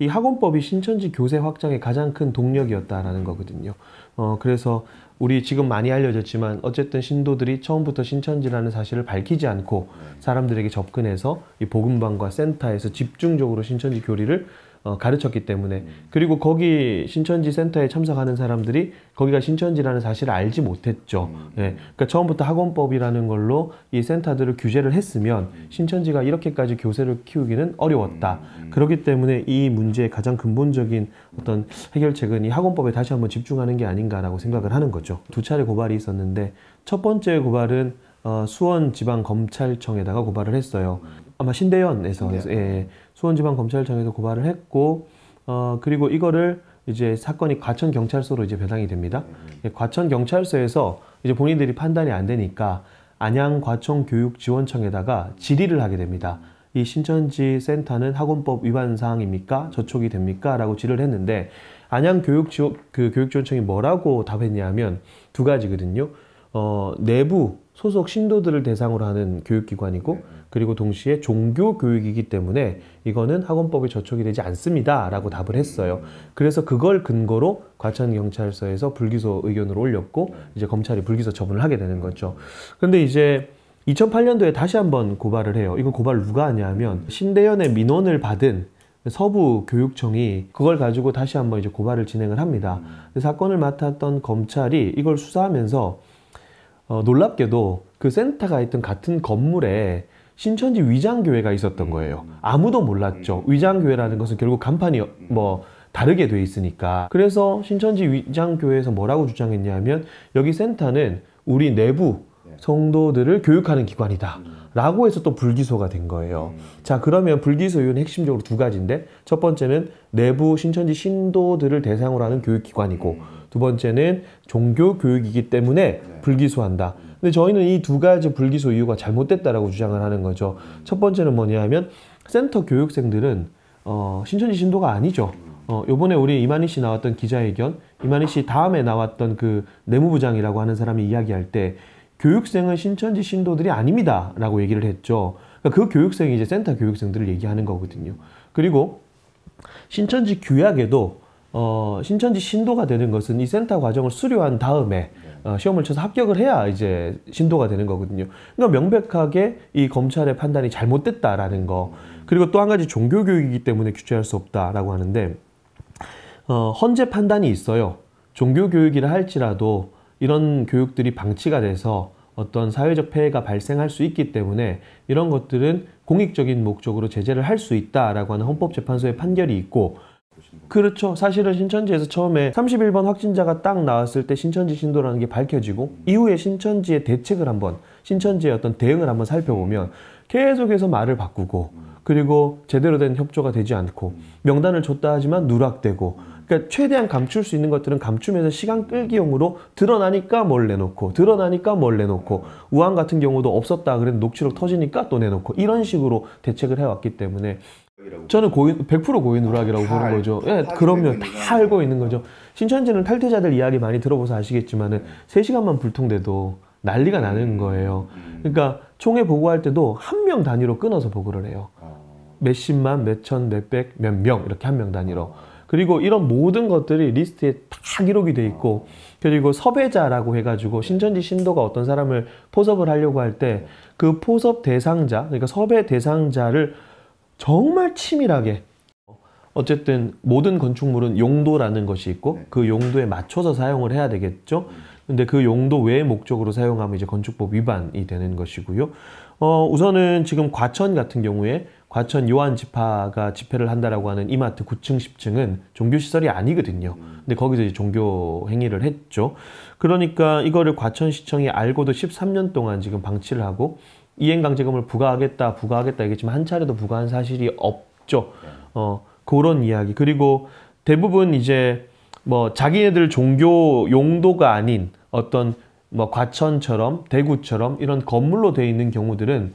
이 학원법이 신천지 교세 확장의 가장 큰 동력이었다라는 거거든요. 어, 그래서 우리 지금 많이 알려졌지만 어쨌든 신도들이 처음부터 신천지라는 사실을 밝히지 않고 네. 사람들에게 접근해서 이 복음방과 센터에서 집중적으로 신천지 교리를 어, 가르쳤기 때문에 음. 그리고 거기 신천지 센터에 참석하는 사람들이 거기가 신천지라는 사실을 알지 못했죠. 음. 예. 그러니까 처음부터 학원법이라는 걸로 이 센터들을 규제를 했으면 음. 신천지가 이렇게까지 교세를 키우기는 어려웠다. 음, 음. 그렇기 때문에 이 문제의 가장 근본적인 어떤 해결책은 이 학원법에 다시 한번 집중하는 게 아닌가라고 생각을 하는 거죠. 두 차례 고발이 있었는데 첫 번째 고발은 어, 수원지방검찰청에다가 고발을 했어요. 아마 신대현에서 네. 예, 수원지방검찰청에서 고발을 했고 어, 그리고 이거를 이제 사건이 과천 경찰서로 이제 배당이 됩니다. 예, 과천 경찰서에서 이제 본인들이 판단이 안 되니까 안양 과천 교육지원청에다가 질의를 하게 됩니다. 이 신천지 센터는 학원법 위반 사항입니까? 저촉이 됩니까? 라고 질의를 했는데 안양 교육지원 그 교육지원청이 뭐라고 답했냐면 두 가지거든요. 어, 내부 소속 신도들을 대상으로 하는 교육기관이고 네. 그리고 동시에 종교 교육이기 때문에 이거는 학원법에 저촉이 되지 않습니다라고 답을 했어요. 그래서 그걸 근거로 과천 경찰서에서 불기소 의견을 올렸고 네. 이제 검찰이 불기소 처분을 하게 되는 거죠. 근데 이제 2008년도에 다시 한번 고발을 해요. 이건 고발을 누가 하냐면 신대연의 민원을 받은 서부 교육청이 그걸 가지고 다시 한번 이제 고발을 진행을 합니다. 음. 사건을 맡았던 검찰이 이걸 수사하면서 어, 놀랍게도 그 센터가 있던 같은 건물에 신천지 위장교회가 있었던 거예요. 음. 아무도 몰랐죠. 음. 위장교회라는 것은 결국 간판이 음. 뭐 다르게 돼 있으니까. 그래서 신천지 위장교회에서 뭐라고 주장했냐면 여기 센터는 우리 내부 네. 성도들을 교육하는 기관이다. 라고 해서 또 불기소가 된 거예요. 자, 그러면 불기소 이유는 핵심적으로 두 가지인데, 첫 번째는 내부 신천지 신도들을 대상으로 하는 교육기관이고, 두 번째는 종교 교육이기 때문에 네. 불기소한다. 근데 저희는 이 두 가지 불기소 이유가 잘못됐다라고 주장을 하는 거죠. 첫 번째는 뭐냐 하면 센터 교육생들은 어, 신천지 신도가 아니죠. 어, 요번에 우리 이만희 씨 나왔던 기자회견, 이만희 씨 다음에 나왔던 그 내무부장이라고 하는 사람이 이야기할 때 교육생은 신천지 신도들이 아닙니다. 라고 얘기를 했죠. 그러니까 그 교육생이 이제 센터 교육생들을 얘기하는 거거든요. 그리고 신천지 규약에도 어, 신천지 신도가 되는 것은 이 센터 과정을 수료한 다음에 네. 어, 시험을 쳐서 합격을 해야 이제 신도가 되는 거거든요. 그러니까 명백하게 이 검찰의 판단이 잘못됐다라는 거. 그리고 또 한 가지 종교 교육이기 때문에 규제할 수 없다라고 하는데 어, 헌재 판단이 있어요. 종교 교육이라 할지라도 이런 교육들이 방치가 돼서 어떤 사회적 폐해가 발생할 수 있기 때문에 이런 것들은 공익적인 목적으로 제재를 할 수 있다라고 하는 헌법재판소의 판결이 있고 그렇죠. 사실은 신천지에서 처음에 31번 확진자가 딱 나왔을 때 신천지 신도라는 게 밝혀지고 음. 이후에 신천지의 대책을 한번 신천지의 어떤 대응을 한번 살펴보면 계속해서 말을 바꾸고 음. 그리고 제대로 된 협조가 되지 않고 음. 명단을 줬다 하지만 누락되고 그러니까 최대한 감출 수 있는 것들은 감추면서 시간 끌기용으로 드러나니까 뭘 내놓고 드러나니까 뭘 내놓고 우한 같은 경우도 없었다 그래도 녹취록 터지니까 또 내놓고 이런 식으로 대책을 해왔기 때문에 저는 고인 100% 고인 누락이라고 보는 거죠. 예, 그럼요. 다 알고 있는 거죠. 신천지는 탈퇴자들 이야기 많이 들어보서 아시겠지만은 3시간만 불통돼도 난리가 나는 음, 거예요. 음. 그러니까 총회 보고할 때도 한 명 단위로 끊어서 보고를 해요. 아. 몇십만, 몇천, 몇백, 몇 명 이렇게 한 명 단위로. 아. 그리고 이런 모든 것들이 리스트에 다 기록이 돼 있고 아. 그리고 섭외자라고 해가지고 네. 신천지 신도가 어떤 사람을 포섭을 하려고 할 때그 네. 포섭 대상자 그러니까 섭외 대상자를 정말 치밀하게 어쨌든 모든 건축물은 용도라는 것이 있고 네. 그 용도에 맞춰서 사용을 해야 되겠죠. 음. 근데 그 용도 외의 목적으로 사용하면 이제 건축법 위반이 되는 것이고요. 어, 우선은 지금 과천 같은 경우에 과천 요한지파가 집회를 한다라고 하는 이마트 9층, 10층은 종교시설이 아니거든요. 음. 근데 거기서 이제 종교 행위를 했죠. 그러니까 이거를 과천시청이 알고도 13년 동안 지금 방치를 하고 이행강제금을 부과하겠다, 부과하겠다 얘기했지만 한 차례도 부과한 사실이 없죠. 네. 어, 그런 이야기. 그리고 대부분 이제 뭐 자기네들 종교 용도가 아닌 어떤 뭐 과천처럼 대구처럼 이런 건물로 돼 있는 경우들은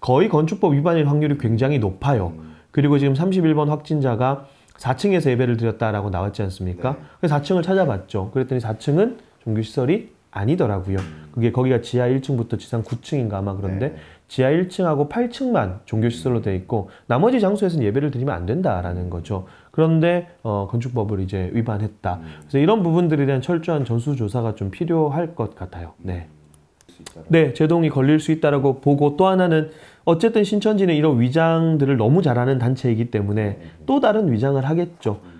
거의 건축법 위반일 확률이 굉장히 높아요. 음. 그리고 지금 31번 확진자가 4층에서 예배를 드렸다라고 나왔지 않습니까? 네. 그래서 4층을 찾아봤죠. 그랬더니 4층은 종교시설이 아니더라고요. 음. 그게 거기가 지하 1층부터 지상 9층인가 아마 그런데 네. 지하 1층하고 8층만 종교시설로 음. 돼 있고 나머지 장소에서는 예배를 드리면 안 된다라는 거죠. 그런데 어, 건축법을 이제 위반했다. 음. 그래서 이런 부분들에 대한 철저한 전수조사가 좀 필요할 것 같아요. 네. 네, 제동이 걸릴 수 있다라고 보고 또 하나는 어쨌든 신천지는 이런 위장들을 너무 잘하는 단체이기 때문에 또 다른 위장을 하겠죠.